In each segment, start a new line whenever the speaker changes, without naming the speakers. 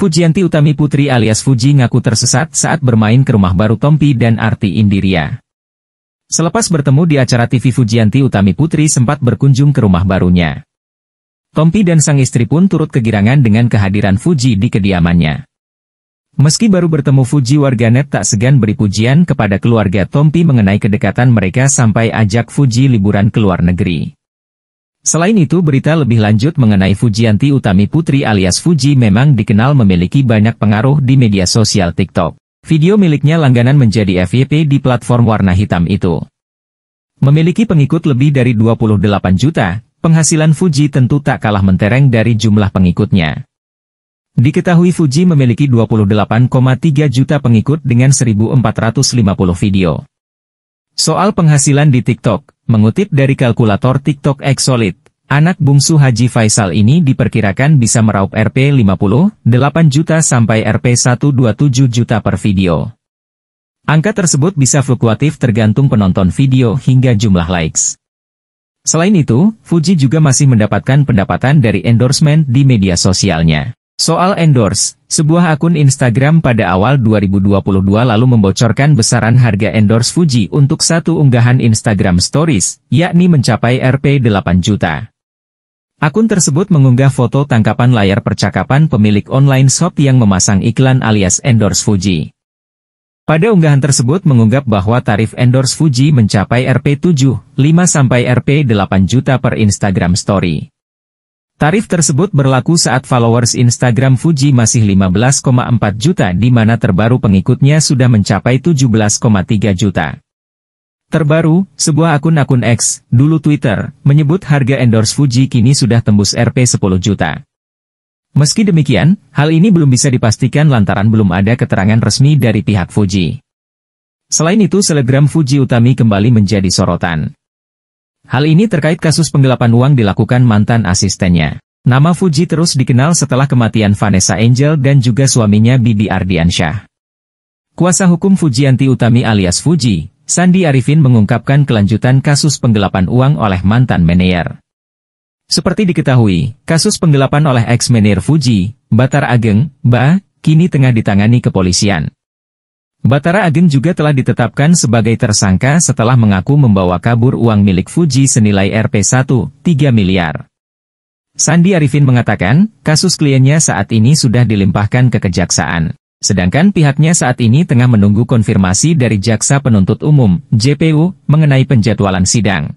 Fujianti Utami Putri alias Fuji ngaku tersesat saat bermain ke rumah baru Tompi dan Arti Indiria. Selepas bertemu di acara TV Fujianti Utami Putri sempat berkunjung ke rumah barunya. Tompi dan sang istri pun turut kegirangan dengan kehadiran Fuji di kediamannya. Meski baru bertemu Fuji warganet tak segan beri pujian kepada keluarga Tompi mengenai kedekatan mereka sampai ajak Fuji liburan ke luar negeri. Selain itu berita lebih lanjut mengenai Fujianti Utami Putri alias Fuji memang dikenal memiliki banyak pengaruh di media sosial TikTok. Video miliknya langganan menjadi FYP di platform warna hitam itu. Memiliki pengikut lebih dari 28 juta, penghasilan Fuji tentu tak kalah mentereng dari jumlah pengikutnya. Diketahui Fuji memiliki 28,3 juta pengikut dengan 1450 video. Soal penghasilan di TikTok, Mengutip dari kalkulator TikTok Exolit, anak bungsu Haji Faisal ini diperkirakan bisa meraup Rp 50, juta sampai Rp 127 juta per video. Angka tersebut bisa fluktuatif tergantung penonton video hingga jumlah likes. Selain itu, Fuji juga masih mendapatkan pendapatan dari endorsement di media sosialnya. Soal endorse, sebuah akun Instagram pada awal 2022 lalu membocorkan besaran harga endorse Fuji untuk satu unggahan Instagram Stories, yakni mencapai Rp 8 juta. Akun tersebut mengunggah foto tangkapan layar percakapan pemilik online shop yang memasang iklan alias endorse Fuji. Pada unggahan tersebut mengunggah bahwa tarif endorse Fuji mencapai Rp 7,5 sampai Rp 8 juta per Instagram Story. Tarif tersebut berlaku saat followers Instagram Fuji masih 15,4 juta di mana terbaru pengikutnya sudah mencapai 17,3 juta. Terbaru, sebuah akun-akun X, dulu Twitter, menyebut harga endorse Fuji kini sudah tembus Rp 10 juta. Meski demikian, hal ini belum bisa dipastikan lantaran belum ada keterangan resmi dari pihak Fuji. Selain itu, selegram Fuji Utami kembali menjadi sorotan. Hal ini terkait kasus penggelapan uang dilakukan mantan asistennya. Nama Fuji terus dikenal setelah kematian Vanessa Angel dan juga suaminya Bibi Ardiansyah. Kuasa hukum Fujianti Utami alias Fuji, Sandi Arifin mengungkapkan kelanjutan kasus penggelapan uang oleh mantan manajer. Seperti diketahui, kasus penggelapan oleh ex-manajer Fuji, Batar Ageng, Ba, kini tengah ditangani kepolisian. Batara Agin juga telah ditetapkan sebagai tersangka setelah mengaku membawa kabur uang milik Fuji senilai rp 1,3 miliar. Sandi Arifin mengatakan, kasus kliennya saat ini sudah dilimpahkan ke kejaksaan. Sedangkan pihaknya saat ini tengah menunggu konfirmasi dari Jaksa Penuntut Umum, JPU, mengenai penjadwalan sidang.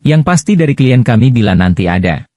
Yang pasti dari klien kami bila nanti ada.